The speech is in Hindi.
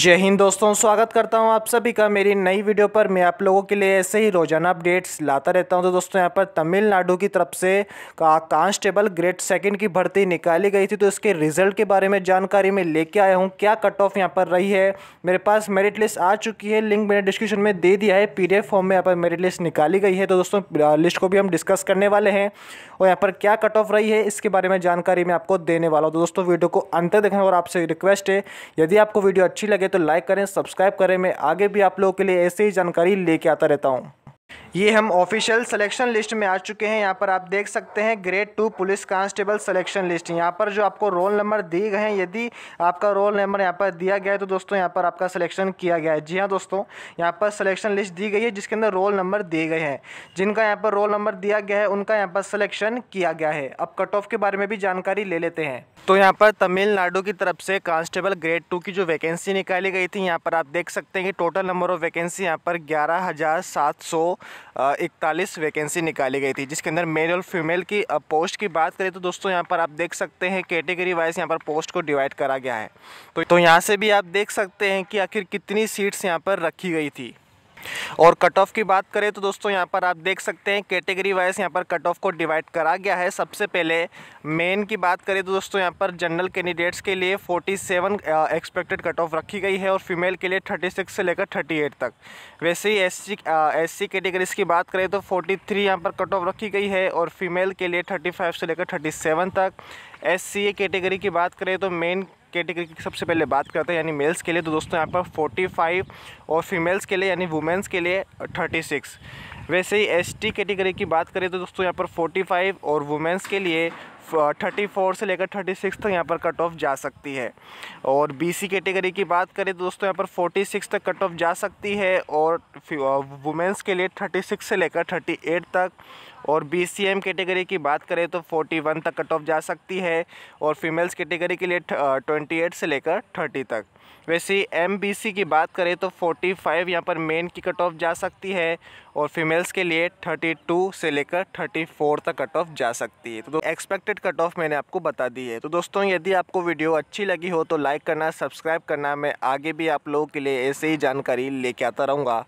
जय हिंद दोस्तों स्वागत करता हूं आप सभी का मेरी नई वीडियो पर मैं आप लोगों के लिए ऐसे ही रोजाना अपडेट्स लाता रहता हूं तो दोस्तों यहां पर तमिलनाडु की तरफ से का कांस्टेबल ग्रेड सेकंड की भर्ती निकाली गई थी तो इसके रिजल्ट के बारे में जानकारी मैं लेके आया हूं क्या कट ऑफ यहाँ पर रही है मेरे पास मेरिट लिस्ट आ चुकी है लिंक मैंने डिस्क्रिप्शन में दे दिया है पी फॉर्म में यहाँ पर मेरिट लिस्ट निकाली गई है तो दोस्तों लिस्ट को भी हम डिस्कस करने वाले हैं और यहाँ पर क्या कट ऑफ रही है इसके बारे में जानकारी मैं आपको देने वाला हूँ तो दोस्तों वीडियो को अंत तक देखें और आपसे रिक्वेस्ट है यदि आपको वीडियो अच्छी लगे लगे तो लाइक करें सब्सक्राइब करें मैं आगे भी आप लोगों के लिए ऐसे ही जानकारी लेके आता रहता हूँ ये हम ऑफिशियल सिलेक्शन लिस्ट में आ चुके हैं यहाँ पर आप देख सकते हैं grade two police constable selection list यहाँ पर जो आपको रोल नंबर दिए गए हैं यदि आपका रोल नंबर यहाँ पर दिया गया है तो दोस्तों यहाँ पर आपका सिलेक्शन किया गया है जी हाँ दोस्तों यहाँ पर सिलेक्शन लिस्ट दी गई है जिसके अंदर रोल नंबर दिए गए हैं जिनका यहाँ पर रोल नंबर दिया गया है उनका यहाँ पर सिलेक्शन किया गया है अब कट ऑफ के बारे में भी जानकारी ले लेते हैं तो यहाँ पर तमिलनाडु की तरफ से कांस्टेबल ग्रेड टू की जो वैकेंसी निकाली गई थी यहाँ पर आप देख सकते हैं कि टोटल नंबर ऑफ वैकेंसी यहाँ पर ग्यारह हज़ार सात इकतालीस वैकेंसी निकाली गई थी जिसके अंदर मेल और फीमेल की पोस्ट की बात करें तो दोस्तों यहाँ पर आप देख सकते हैं कैटेगरी वाइज यहाँ पर पोस्ट को डिवाइड करा गया है तो, तो यहाँ से भी आप देख सकते हैं कि आखिर कितनी सीट्स यहाँ पर रखी गई थी और कट ऑफ की बात करें तो दोस्तों यहाँ पर आप देख सकते हैं कैटेगरी वाइज यहाँ पर कट ऑफ को डिवाइड करा गया है सबसे पहले मेन की बात करें तो दोस्तों यहाँ पर जनरल कैंडिडेट्स के लिए 47 एक्सपेक्टेड कट ऑफ रखी गई है और फीमेल के लिए 36 से लेकर 38 तक वैसे ही S C S C categories की बात करें तो 43 थ्री यहाँ पर कट ऑफ रखी गई है और फीमेल के लिए थर्टी से लेकर थर्टी तक एस सी कैटेगरी की बात करें तो मेन कैटेगरी की सबसे पहले बात करते हैं यानी मेल्स के लिए तो दोस्तों यहाँ पर 45 और फीमेल्स के लिए यानी वुमेंस के लिए 36 वैसे ही एसटी कैटेगरी की बात करें तो दोस्तों यहाँ पर 45 और वुमेंस के लिए 34 से लेकर 36 तक यहाँ पर कट ऑफ जा सकती है और बीसी कैटेगरी की बात करें तो दोस्तों यहाँ पर 46 तक कट ऑफ जा सकती है और वुमेंस के लिए 36 से लेकर 38 तक और बी सी एम कैटेगरी की बात करें तो फोर्टी वन तक कट ऑफ जा सकती है और फीमेल्स कैटेगरी के लिए ट्वेंटी एट से लेकर थर्टी तक वैसे एम बी सी की बात करें तो फोर्टी फाइव यहाँ पर मेन की कट ऑफ जा सकती है और फीमेल्स के लिए थर्टी टू से लेकर थर्टी फोर तक कट ऑफ जा सकती है तो एक्सपेक्टेड कट ऑफ मैंने आपको बता दी है तो दोस्तों यदि आपको वीडियो अच्छी लगी हो तो लाइक करना सब्सक्राइब करना मैं आगे भी आप लोगों के लिए ऐसे ही जानकारी लेके आता रहूँगा